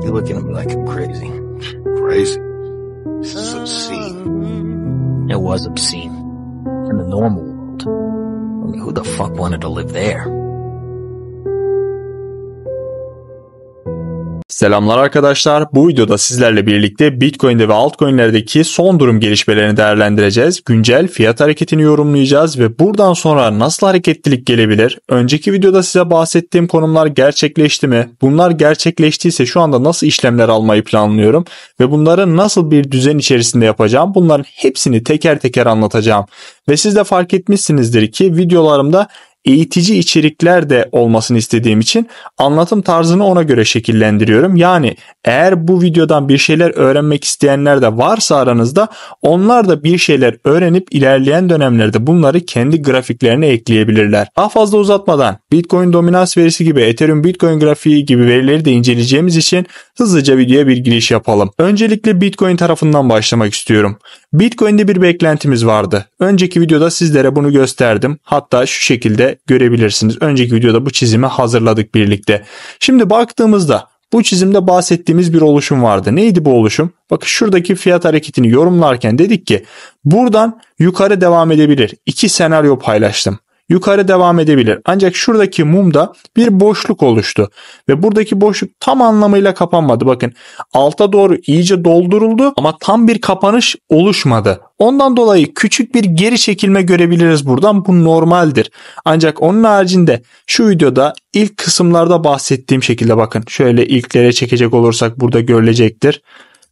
He's looking at me like I'm crazy. Crazy? This is obscene. It was obscene. In the normal world. I mean, who the fuck wanted to live there? Selamlar arkadaşlar. Bu videoda sizlerle birlikte Bitcoin'de ve altcoin'lerdeki son durum gelişmelerini değerlendireceğiz. Güncel fiyat hareketini yorumlayacağız ve buradan sonra nasıl hareketlilik gelebilir? Önceki videoda size bahsettiğim konumlar gerçekleşti mi? Bunlar gerçekleştiyse şu anda nasıl işlemler almayı planlıyorum ve bunları nasıl bir düzen içerisinde yapacağım? Bunların hepsini teker teker anlatacağım. Ve siz de fark etmişsinizdir ki videolarımda eğitici içerikler de olmasını istediğim için anlatım tarzını ona göre şekillendiriyorum. Yani eğer bu videodan bir şeyler öğrenmek isteyenler de varsa aranızda onlar da bir şeyler öğrenip ilerleyen dönemlerde bunları kendi grafiklerine ekleyebilirler. Daha fazla uzatmadan Bitcoin dominans verisi gibi Ethereum Bitcoin grafiği gibi verileri de inceleyeceğimiz için hızlıca videoya bir giriş yapalım. Öncelikle Bitcoin tarafından başlamak istiyorum. Bitcoin'de bir beklentimiz vardı. Önceki videoda sizlere bunu gösterdim. Hatta şu şekilde görebilirsiniz. Önceki videoda bu çizimi hazırladık birlikte. Şimdi baktığımızda bu çizimde bahsettiğimiz bir oluşum vardı. Neydi bu oluşum? Bakın şuradaki fiyat hareketini yorumlarken dedik ki buradan yukarı devam edebilir. İki senaryo paylaştım yukarı devam edebilir. Ancak şuradaki mumda bir boşluk oluştu ve buradaki boşluk tam anlamıyla kapanmadı. Bakın alta doğru iyice dolduruldu ama tam bir kapanış oluşmadı. Ondan dolayı küçük bir geri çekilme görebiliriz buradan. Bu normaldir. Ancak onun haricinde şu videoda ilk kısımlarda bahsettiğim şekilde bakın. Şöyle ilklere çekecek olursak burada görülecektir.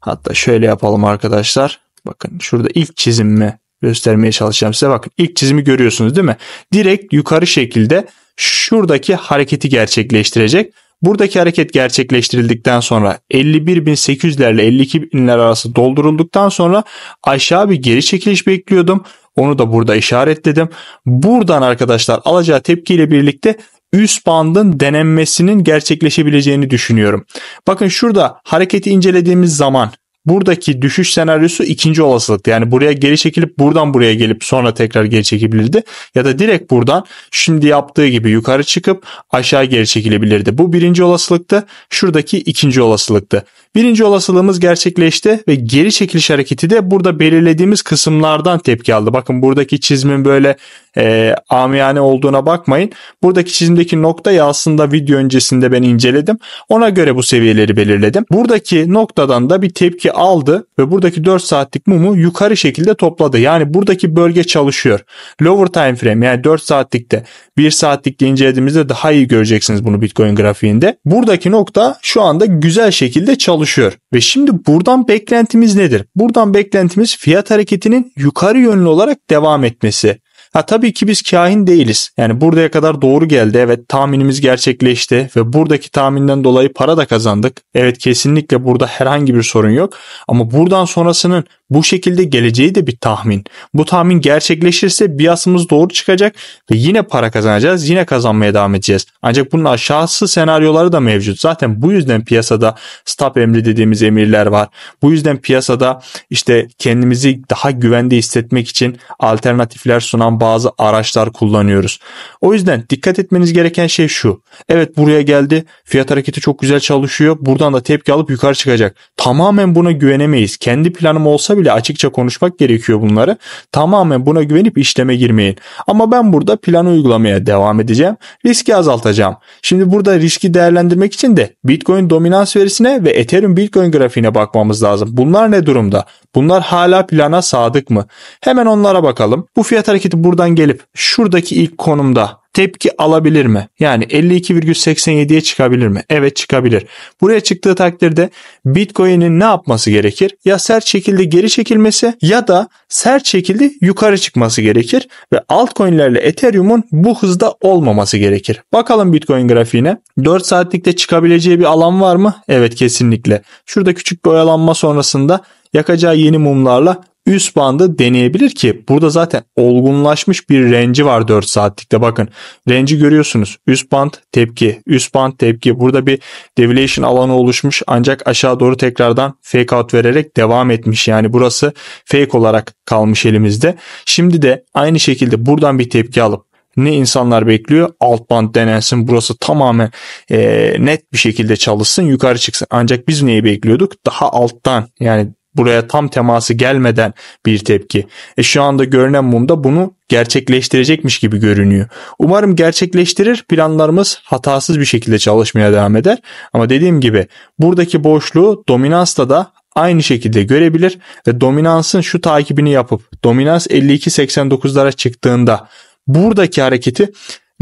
Hatta şöyle yapalım arkadaşlar. Bakın şurada ilk çizim mi göstermeye çalışacağım size. Bakın ilk çizimi görüyorsunuz değil mi? Direkt yukarı şekilde şuradaki hareketi gerçekleştirecek. Buradaki hareket gerçekleştirildikten sonra 51.800'lerle 52.000'ler arası doldurulduktan sonra aşağı bir geri çekiliş bekliyordum. Onu da burada işaretledim. Buradan arkadaşlar alacağı tepkiyle birlikte üst bandın denenmesinin gerçekleşebileceğini düşünüyorum. Bakın şurada hareketi incelediğimiz zaman buradaki düşüş senaryosu ikinci olasılıktı. Yani buraya geri çekilip buradan buraya gelip sonra tekrar geri çekilebilirdi. Ya da direkt buradan şimdi yaptığı gibi yukarı çıkıp aşağı geri çekilebilirdi. Bu birinci olasılıktı. Şuradaki ikinci olasılıktı. Birinci olasılığımız gerçekleşti ve geri çekiliş hareketi de burada belirlediğimiz kısımlardan tepki aldı. Bakın buradaki çizimin böyle e, amiyane olduğuna bakmayın. Buradaki çizimdeki noktayı aslında video öncesinde ben inceledim. Ona göre bu seviyeleri belirledim. Buradaki noktadan da bir tepki aldı ve buradaki 4 saatlik mumu yukarı şekilde topladı. Yani buradaki bölge çalışıyor. Lower time frame yani 4 saatlikte 1 saatlikte incelediğimizde daha iyi göreceksiniz bunu Bitcoin grafiğinde. Buradaki nokta şu anda güzel şekilde çalışıyor. Ve şimdi buradan beklentimiz nedir? Buradan beklentimiz fiyat hareketinin yukarı yönlü olarak devam etmesi. Ha tabii ki biz kahin değiliz. Yani buraya kadar doğru geldi. Evet tahminimiz gerçekleşti ve buradaki tahminden dolayı para da kazandık. Evet kesinlikle burada herhangi bir sorun yok. Ama buradan sonrasının bu şekilde geleceği de bir tahmin. Bu tahmin gerçekleşirse biasımız doğru çıkacak ve yine para kazanacağız. Yine kazanmaya devam edeceğiz. Ancak bunun aşağısı senaryoları da mevcut. Zaten bu yüzden piyasada stop emri dediğimiz emirler var. Bu yüzden piyasada işte kendimizi daha güvende hissetmek için alternatifler sunan bazı araçlar kullanıyoruz. O yüzden dikkat etmeniz gereken şey şu. Evet buraya geldi. Fiyat hareketi çok güzel çalışıyor. Buradan da tepki alıp yukarı çıkacak. Tamamen buna güvenemeyiz. Kendi planım olsa bile açıkça konuşmak gerekiyor bunları. Tamamen buna güvenip işleme girmeyin. Ama ben burada planı uygulamaya devam edeceğim. Riski azaltacağım. Şimdi burada riski değerlendirmek için de Bitcoin dominans verisine ve Ethereum Bitcoin grafiğine bakmamız lazım. Bunlar ne durumda? Bunlar hala plana sadık mı? Hemen onlara bakalım. Bu fiyat hareketi buradan gelip şuradaki ilk konumda tepki alabilir mi? Yani 52,87'ye çıkabilir mi? Evet çıkabilir. Buraya çıktığı takdirde Bitcoin'in ne yapması gerekir? Ya sert şekilde geri çekilmesi ya da sert şekilde yukarı çıkması gerekir ve altcoin'lerle Ethereum'un bu hızda olmaması gerekir. Bakalım Bitcoin grafiğine. 4 saatlikte çıkabileceği bir alan var mı? Evet kesinlikle. Şurada küçük bir oyalanma sonrasında yakacağı yeni mumlarla üst bandı deneyebilir ki burada zaten olgunlaşmış bir renci var 4 saatlikte bakın. Renci görüyorsunuz. Üst band tepki, üst band tepki. Burada bir deviation alanı oluşmuş ancak aşağı doğru tekrardan fake out vererek devam etmiş. Yani burası fake olarak kalmış elimizde. Şimdi de aynı şekilde buradan bir tepki alıp ne insanlar bekliyor? Alt band denensin burası tamamen e, net bir şekilde çalışsın yukarı çıksın. Ancak biz neyi bekliyorduk? Daha alttan yani buraya tam teması gelmeden bir tepki. E şu anda görünen da bunu gerçekleştirecekmiş gibi görünüyor. Umarım gerçekleştirir planlarımız hatasız bir şekilde çalışmaya devam eder. Ama dediğim gibi buradaki boşluğu dominansta da aynı şekilde görebilir ve dominansın şu takibini yapıp dominans 52-89'lara çıktığında buradaki hareketi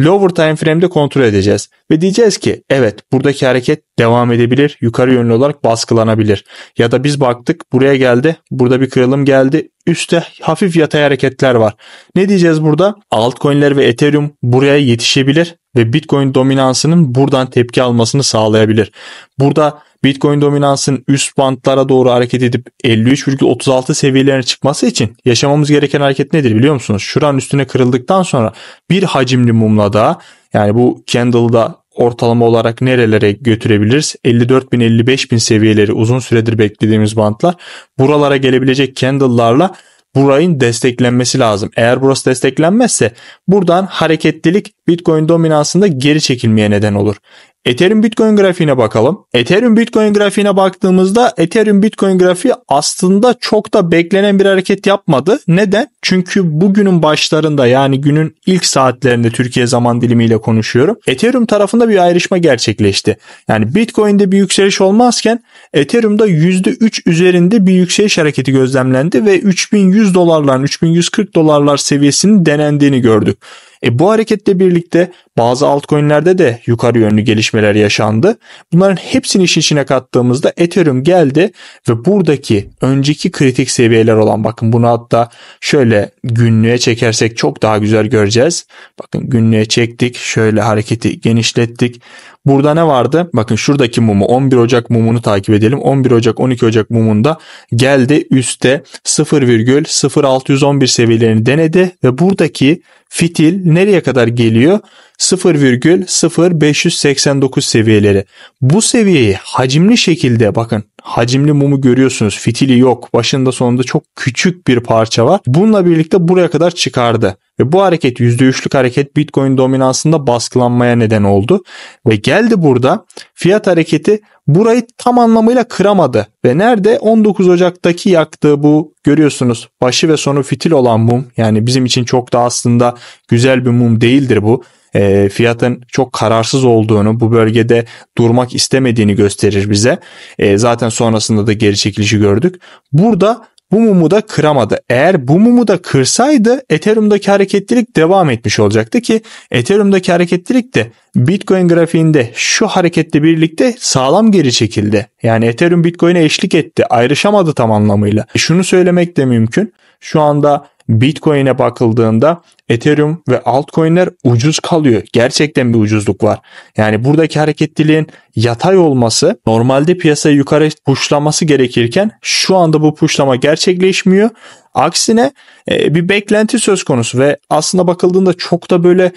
Lower time frame'de kontrol edeceğiz ve diyeceğiz ki evet buradaki hareket devam edebilir, yukarı yönlü olarak baskılanabilir. Ya da biz baktık buraya geldi, burada bir kırılım geldi, üstte hafif yatay hareketler var. Ne diyeceğiz burada? Altcoin'ler ve Ethereum buraya yetişebilir ve Bitcoin dominansının buradan tepki almasını sağlayabilir. Burada Bitcoin dominansın üst bantlara doğru hareket edip 53,36 seviyelerine çıkması için yaşamamız gereken hareket nedir biliyor musunuz? Şuranın üstüne kırıldıktan sonra bir hacimli mumla da yani bu candle'da ortalama olarak nerelere götürebiliriz? 54.000-55.000 seviyeleri uzun süredir beklediğimiz bantlar buralara gelebilecek candle'larla burayın desteklenmesi lazım. Eğer burası desteklenmezse buradan hareketlilik Bitcoin dominansında geri çekilmeye neden olur. Ethereum Bitcoin grafiğine bakalım. Ethereum Bitcoin grafiğine baktığımızda Ethereum Bitcoin grafiği aslında çok da beklenen bir hareket yapmadı. Neden? Çünkü bugünün başlarında yani günün ilk saatlerinde Türkiye zaman dilimiyle konuşuyorum. Ethereum tarafında bir ayrışma gerçekleşti. Yani Bitcoin'de bir yükseliş olmazken Ethereum'da %3 üzerinde bir yükseliş hareketi gözlemlendi ve 3100 dolarların 3140 dolarlar seviyesinin denendiğini gördük. E bu hareketle birlikte bazı altcoin'lerde de yukarı yönlü gelişmeler yaşandı. Bunların hepsini işin içine kattığımızda Ethereum geldi ve buradaki önceki kritik seviyeler olan bakın bunu hatta şöyle günlüğe çekersek çok daha güzel göreceğiz. Bakın günlüğe çektik şöyle hareketi genişlettik. Burada ne vardı? Bakın şuradaki mumu 11 Ocak mumunu takip edelim. 11 Ocak 12 Ocak mumunda geldi üstte 0,0611 seviyelerini denedi ve buradaki fitil nereye kadar geliyor? 0,0589 seviyeleri. Bu seviyeyi hacimli şekilde bakın hacimli mumu görüyorsunuz. Fitili yok. Başında sonunda çok küçük bir parça var. Bununla birlikte buraya kadar çıkardı. Ve bu hareket %3'lük hareket Bitcoin dominansında baskılanmaya neden oldu. Ve geldi burada fiyat hareketi burayı tam anlamıyla kıramadı. Ve nerede 19 Ocak'taki yaktığı bu görüyorsunuz başı ve sonu fitil olan mum. Yani bizim için çok da aslında güzel bir mum değildir bu e, fiyatın çok kararsız olduğunu, bu bölgede durmak istemediğini gösterir bize. E, zaten sonrasında da geri çekilişi gördük. Burada bu mumu da kıramadı. Eğer bu mumu da kırsaydı Ethereum'daki hareketlilik devam etmiş olacaktı ki Ethereum'daki hareketlilik de Bitcoin grafiğinde şu hareketle birlikte sağlam geri çekildi. Yani Ethereum Bitcoin'e eşlik etti. Ayrışamadı tam anlamıyla. E şunu söylemek de mümkün. Şu anda Bitcoin'e bakıldığında Ethereum ve altcoin'ler ucuz kalıyor. Gerçekten bir ucuzluk var. Yani buradaki hareketliliğin yatay olması normalde piyasayı yukarı puşlaması gerekirken şu anda bu puşlama gerçekleşmiyor. Aksine e, bir beklenti söz konusu ve aslında bakıldığında çok da böyle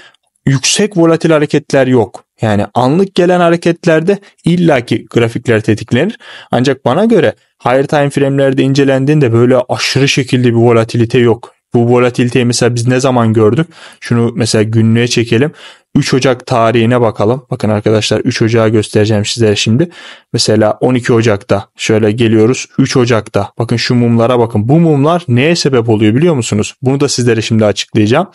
yüksek volatil hareketler yok. Yani anlık gelen hareketlerde illaki grafikler tetiklenir. Ancak bana göre higher time frame'lerde incelendiğinde böyle aşırı şekilde bir volatilite yok. Bu volatiliteyi mesela biz ne zaman gördük? Şunu mesela günlüğe çekelim. 3 Ocak tarihine bakalım. Bakın arkadaşlar 3 Ocak'ı göstereceğim sizlere şimdi. Mesela 12 Ocak'ta şöyle geliyoruz. 3 Ocak'ta bakın şu mumlara bakın. Bu mumlar neye sebep oluyor biliyor musunuz? Bunu da sizlere şimdi açıklayacağım.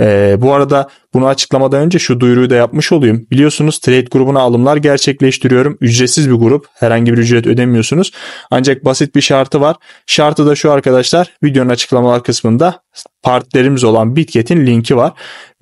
Ee, bu arada bunu açıklamadan önce şu duyuruyu da yapmış olayım. Biliyorsunuz trade grubuna alımlar gerçekleştiriyorum. Ücretsiz bir grup. Herhangi bir ücret ödemiyorsunuz. Ancak basit bir şartı var. Şartı da şu arkadaşlar videonun açıklamalar kısmında partnerimiz olan Bitget'in linki var.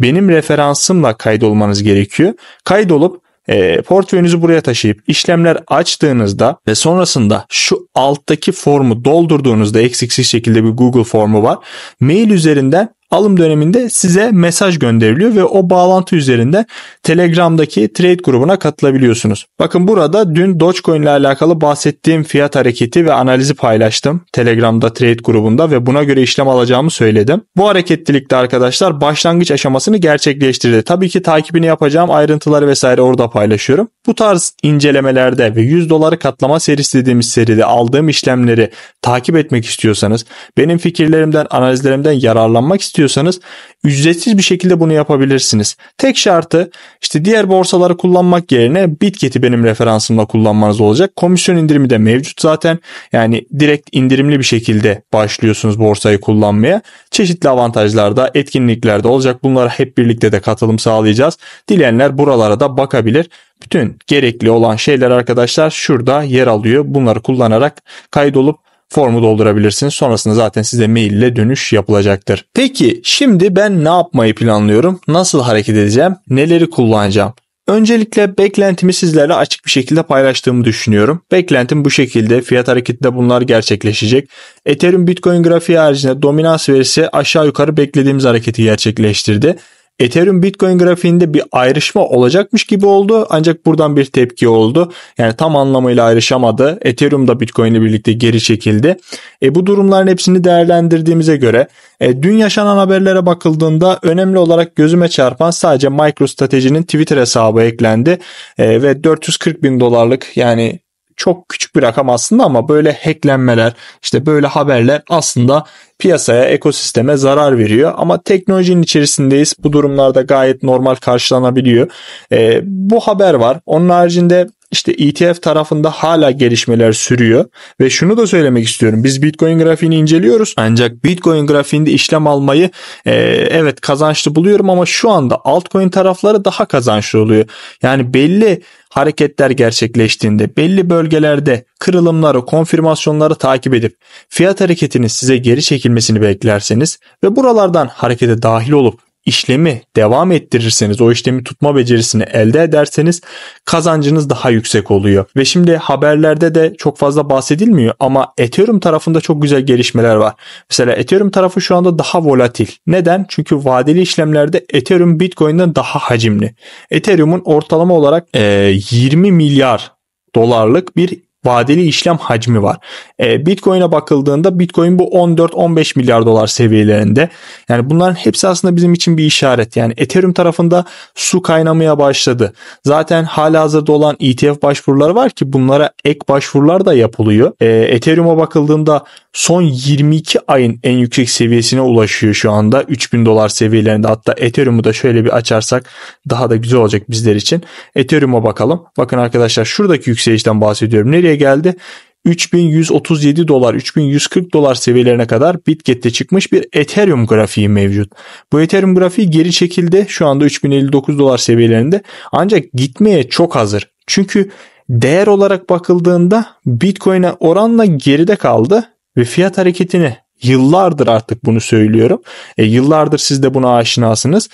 Benim referansımla kaydolmanız gerekiyor. Kaydolup e, portföyünüzü buraya taşıyıp işlemler açtığınızda ve sonrasında şu alttaki formu doldurduğunuzda eksiksiz şekilde bir Google formu var. Mail üzerinden alım döneminde size mesaj gönderiliyor ve o bağlantı üzerinde Telegram'daki trade grubuna katılabiliyorsunuz. Bakın burada dün Dogecoin ile alakalı bahsettiğim fiyat hareketi ve analizi paylaştım Telegram'da trade grubunda ve buna göre işlem alacağımı söyledim. Bu hareketlilikte arkadaşlar başlangıç aşamasını gerçekleştirdi. Tabii ki takibini yapacağım ayrıntıları vesaire orada paylaşıyorum. Bu tarz incelemelerde ve 100 doları katlama serisi dediğimiz seride aldığım işlemleri takip etmek istiyorsanız, benim fikirlerimden, analizlerimden yararlanmak istiyorsanız istiyorsanız ücretsiz bir şekilde bunu yapabilirsiniz. Tek şartı işte diğer borsaları kullanmak yerine Bitget'i benim referansımla kullanmanız olacak. Komisyon indirimi de mevcut zaten. Yani direkt indirimli bir şekilde başlıyorsunuz borsayı kullanmaya. Çeşitli avantajlarda, etkinliklerde olacak. Bunlara hep birlikte de katılım sağlayacağız. Dileyenler buralara da bakabilir. Bütün gerekli olan şeyler arkadaşlar şurada yer alıyor. Bunları kullanarak kaydolup formu doldurabilirsiniz. Sonrasında zaten size mail ile dönüş yapılacaktır. Peki şimdi ben ne yapmayı planlıyorum? Nasıl hareket edeceğim? Neleri kullanacağım? Öncelikle beklentimi sizlerle açık bir şekilde paylaştığımı düşünüyorum. Beklentim bu şekilde. Fiyat hareketinde bunlar gerçekleşecek. Ethereum Bitcoin grafiği haricinde dominans verisi aşağı yukarı beklediğimiz hareketi gerçekleştirdi. Ethereum Bitcoin grafiğinde bir ayrışma olacakmış gibi oldu ancak buradan bir tepki oldu. Yani tam anlamıyla ayrışamadı. Ethereum da Bitcoin ile birlikte geri çekildi. E, bu durumların hepsini değerlendirdiğimize göre e, dün yaşanan haberlere bakıldığında önemli olarak gözüme çarpan sadece MicroStrategy'nin Twitter hesabı eklendi e, ve 440 bin dolarlık yani çok küçük bir rakam aslında ama böyle hacklenmeler işte böyle haberler aslında piyasaya ekosisteme zarar veriyor ama teknolojinin içerisindeyiz bu durumlarda gayet normal karşılanabiliyor. E, bu haber var onun haricinde işte ETF tarafında hala gelişmeler sürüyor ve şunu da söylemek istiyorum. Biz Bitcoin grafiğini inceliyoruz ancak Bitcoin grafiğinde işlem almayı e, evet kazançlı buluyorum ama şu anda altcoin tarafları daha kazançlı oluyor. Yani belli hareketler gerçekleştiğinde belli bölgelerde kırılımları, konfirmasyonları takip edip fiyat hareketinin size geri çekilmesini beklerseniz ve buralardan harekete dahil olup işlemi devam ettirirseniz, o işlemi tutma becerisini elde ederseniz kazancınız daha yüksek oluyor. Ve şimdi haberlerde de çok fazla bahsedilmiyor ama Ethereum tarafında çok güzel gelişmeler var. Mesela Ethereum tarafı şu anda daha volatil. Neden? Çünkü vadeli işlemlerde Ethereum Bitcoin'den daha hacimli. Ethereum'un ortalama olarak 20 milyar dolarlık bir vadeli işlem hacmi var. E, Bitcoin'e bakıldığında Bitcoin bu 14-15 milyar dolar seviyelerinde. Yani bunların hepsi aslında bizim için bir işaret. Yani Ethereum tarafında su kaynamaya başladı. Zaten hala hazırda olan ETF başvuruları var ki bunlara ek başvurular da yapılıyor. E, Ethereum'a bakıldığında son 22 ayın en yüksek seviyesine ulaşıyor şu anda. 3000 dolar seviyelerinde hatta Ethereum'u da şöyle bir açarsak daha da güzel olacak bizler için. Ethereum'a bakalım. Bakın arkadaşlar şuradaki yükselişten bahsediyorum. Nereye geldi? 3137 dolar, 3140 dolar seviyelerine kadar Bitget'te çıkmış bir Ethereum grafiği mevcut. Bu Ethereum grafiği geri çekildi. Şu anda 3059 dolar seviyelerinde. Ancak gitmeye çok hazır. Çünkü değer olarak bakıldığında Bitcoin'e oranla geride kaldı ve fiyat hareketini yıllardır artık bunu söylüyorum. E, yıllardır siz de buna aşinasınız.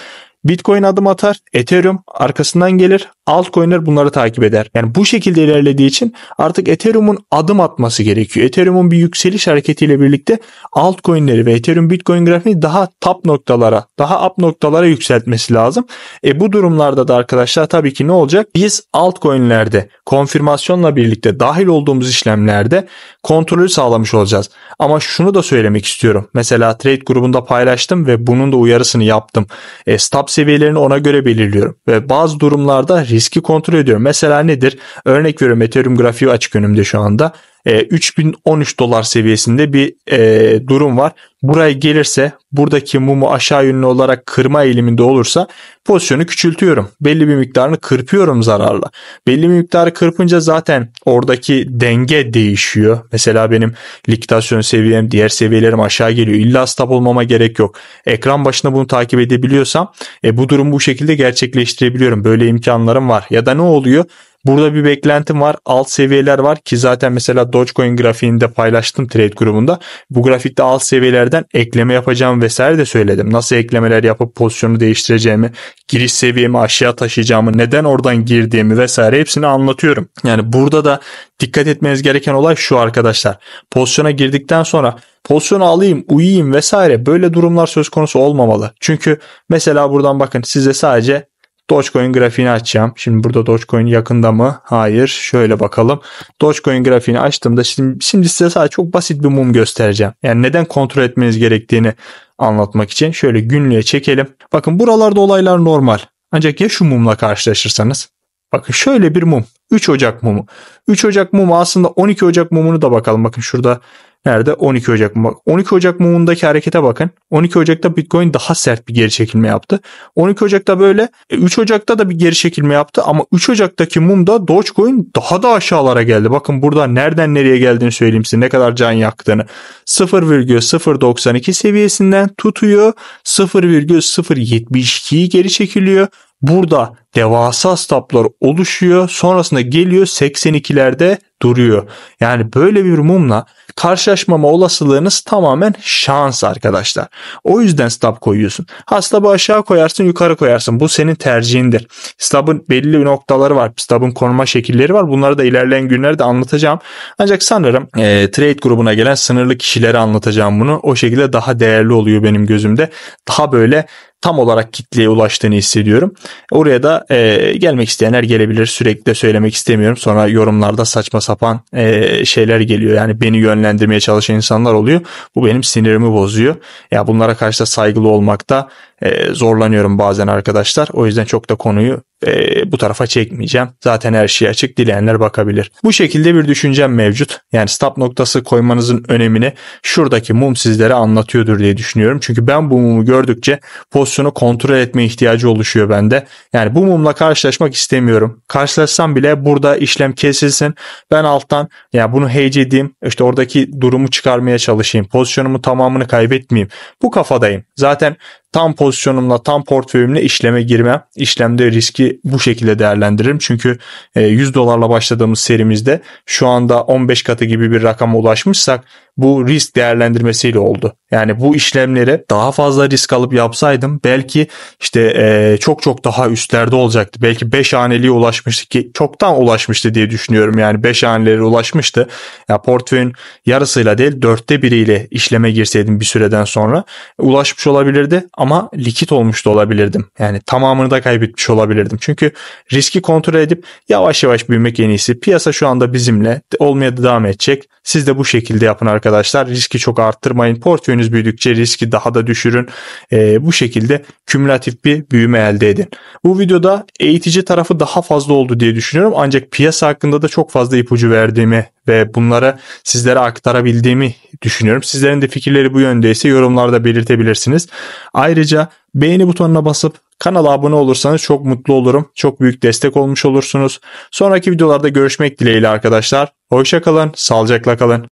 Bitcoin adım atar, Ethereum arkasından gelir altcoin'ler bunları takip eder. Yani bu şekilde ilerlediği için artık Ethereum'un adım atması gerekiyor. Ethereum'un bir yükseliş hareketiyle birlikte altcoin'leri ve Ethereum Bitcoin grafiğini daha top noktalara, daha up noktalara yükseltmesi lazım. E bu durumlarda da arkadaşlar tabii ki ne olacak? Biz altcoin'lerde konfirmasyonla birlikte dahil olduğumuz işlemlerde kontrolü sağlamış olacağız. Ama şunu da söylemek istiyorum. Mesela trade grubunda paylaştım ve bunun da uyarısını yaptım. E, stop seviyelerini ona göre belirliyorum ve bazı durumlarda riski kontrol ediyorum. Mesela nedir? Örnek veriyorum Ethereum grafiği açık önümde şu anda e, 3013 dolar seviyesinde bir e, durum var. Buraya gelirse buradaki mumu aşağı yönlü olarak kırma eğiliminde olursa pozisyonu küçültüyorum. Belli bir miktarını kırpıyorum zararla. Belli bir miktarı kırpınca zaten oradaki denge değişiyor. Mesela benim likidasyon seviyem, diğer seviyelerim aşağı geliyor. İlla stop olmama gerek yok. Ekran başında bunu takip edebiliyorsam e, bu durumu bu şekilde gerçekleştirebiliyorum. Böyle imkanlarım var. Ya da ne oluyor? Burada bir beklentim var. Alt seviyeler var ki zaten mesela Dogecoin grafiğinde paylaştım trade grubunda. Bu grafikte alt seviyelerden ekleme yapacağım vesaire de söyledim. Nasıl eklemeler yapıp pozisyonu değiştireceğimi, giriş seviyemi aşağı taşıyacağımı, neden oradan girdiğimi vesaire hepsini anlatıyorum. Yani burada da dikkat etmeniz gereken olay şu arkadaşlar. Pozisyona girdikten sonra pozisyon alayım, uyuyayım vesaire böyle durumlar söz konusu olmamalı. Çünkü mesela buradan bakın size sadece Dogecoin grafiğini açacağım. Şimdi burada Dogecoin yakında mı? Hayır. Şöyle bakalım. Dogecoin grafiğini açtığımda şimdi, şimdi size sadece çok basit bir mum göstereceğim. Yani neden kontrol etmeniz gerektiğini anlatmak için. Şöyle günlüğe çekelim. Bakın buralarda olaylar normal. Ancak ya şu mumla karşılaşırsanız? Bakın şöyle bir mum. 3 Ocak mumu. 3 Ocak mumu aslında 12 Ocak mumunu da bakalım. Bakın şurada Nerede? 12 Ocak. mı? 12 Ocak mumundaki harekete bakın. 12 Ocak'ta Bitcoin daha sert bir geri çekilme yaptı. 12 Ocak'ta böyle. 3 e, Ocak'ta da bir geri çekilme yaptı ama 3 Ocak'taki mumda Dogecoin daha da aşağılara geldi. Bakın burada nereden nereye geldiğini söyleyeyim size. Ne kadar can yaktığını. 0,092 seviyesinden tutuyor. 0,072'yi geri çekiliyor. Burada devasa staplar oluşuyor. Sonrasında geliyor 82'lerde duruyor. Yani böyle bir mumla karşılaşmama olasılığınız tamamen şans arkadaşlar. O yüzden stop koyuyorsun. Ha stop'u aşağı koyarsın yukarı koyarsın. Bu senin tercihindir. Stop'ın belli noktaları var. Stop'ın konuma şekilleri var. Bunları da ilerleyen günlerde anlatacağım. Ancak sanırım e, trade grubuna gelen sınırlı kişilere anlatacağım bunu. O şekilde daha değerli oluyor benim gözümde. Daha böyle tam olarak kitleye ulaştığını hissediyorum. Oraya da e, gelmek isteyenler gelebilir. Sürekli de söylemek istemiyorum. Sonra yorumlarda saçma sapan sapan e, şeyler geliyor. Yani beni yönlendirmeye çalışan insanlar oluyor. Bu benim sinirimi bozuyor. Ya bunlara karşı da saygılı olmakta ee, zorlanıyorum bazen arkadaşlar. O yüzden çok da konuyu e, bu tarafa çekmeyeceğim. Zaten her şey açık. Dileyenler bakabilir. Bu şekilde bir düşüncem mevcut. Yani stop noktası koymanızın önemini şuradaki mum sizlere anlatıyordur diye düşünüyorum. Çünkü ben bu mumu gördükçe pozisyonu kontrol etme ihtiyacı oluşuyor bende. Yani bu mumla karşılaşmak istemiyorum. Karşılaşsam bile burada işlem kesilsin. Ben alttan ya yani bunu heyecediğim işte oradaki durumu çıkarmaya çalışayım. pozisyonumu tamamını kaybetmeyeyim. Bu kafadayım. Zaten tam pozisyonumla, tam portföyümle işleme girmem. İşlemde riski bu şekilde değerlendiririm. Çünkü 100 e, dolarla başladığımız serimizde şu anda 15 katı gibi bir rakama ulaşmışsak bu risk değerlendirmesiyle oldu. Yani bu işlemleri daha fazla risk alıp yapsaydım belki işte e, çok çok daha üstlerde olacaktı. Belki 5 haneliye ulaşmıştı ki çoktan ulaşmıştı diye düşünüyorum. Yani 5 hanelere ulaşmıştı. Ya portföyün yarısıyla değil dörtte biriyle işleme girseydim bir süreden sonra ulaşmış olabilirdi ama likit olmuş da olabilirdim. Yani tamamını da kaybetmiş olabilirdim. Çünkü riski kontrol edip yavaş yavaş büyümek en iyisi. Piyasa şu anda bizimle olmaya devam edecek. Siz de bu şekilde yapın arkadaşlar arkadaşlar. Riski çok arttırmayın. Portföyünüz büyüdükçe riski daha da düşürün. E, bu şekilde kümülatif bir büyüme elde edin. Bu videoda eğitici tarafı daha fazla oldu diye düşünüyorum. Ancak piyasa hakkında da çok fazla ipucu verdiğimi ve bunlara sizlere aktarabildiğimi düşünüyorum. Sizlerin de fikirleri bu yöndeyse yorumlarda belirtebilirsiniz. Ayrıca beğeni butonuna basıp kanala abone olursanız çok mutlu olurum. Çok büyük destek olmuş olursunuz. Sonraki videolarda görüşmek dileğiyle arkadaşlar. Hoşça kalın, sağlıcakla kalın.